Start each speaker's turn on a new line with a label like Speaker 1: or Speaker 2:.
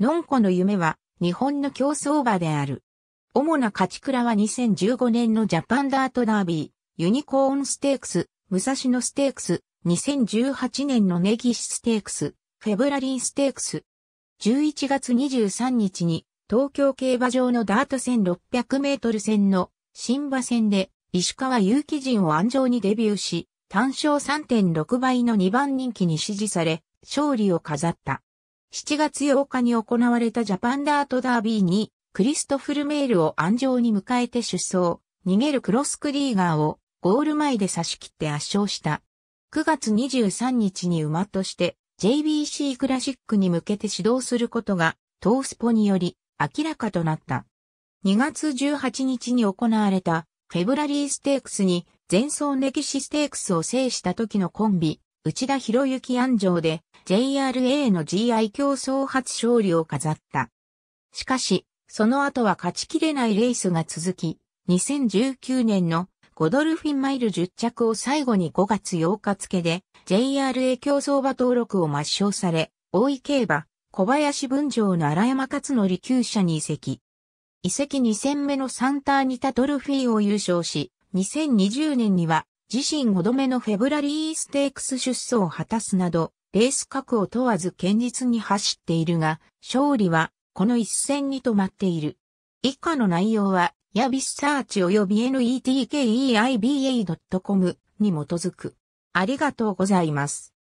Speaker 1: のんこの夢は日本の競争馬である。主な勝ち倉は2015年のジャパンダートダービー、ユニコーンステークス、武蔵野ステークス、2018年のネギシステークス、フェブラリンステークス。11月23日に東京競馬場のダート1600メートル戦の新馬戦で石川祐希陣を安城にデビューし、単勝3.6倍の2番人気に支持され、勝利を飾った。7月8日に行われたジャパンダートダービーに、クリストフルメールを安城に迎えて出走、逃げるクロスクリーガーをゴール前で差し切って圧勝した。9月23日に馬として JBC クラシックに向けて指導することがトースポにより明らかとなった。2月18日に行われたフェブラリーステークスに前走ネキシステークスを制した時のコンビ内田博之安城で JRA の GI 競争初勝利を飾った。しかし、その後は勝ちきれないレースが続き、2019年のゴドルフィンマイル10着を最後に5月8日付で JRA 競争馬登録を抹消され、大井競馬、小林文城の荒山勝則旧社に移籍。移籍2戦目のサンターニタトルフィーを優勝し、2020年には自身5度目のフェブラリーステークス出走を果たすなど、レース格を問わず堅実に走っているが、勝利はこの一戦に止まっている。以下の内容は、ヤビスサーチ及び netkeiba.com に基づく。ありがとうございます。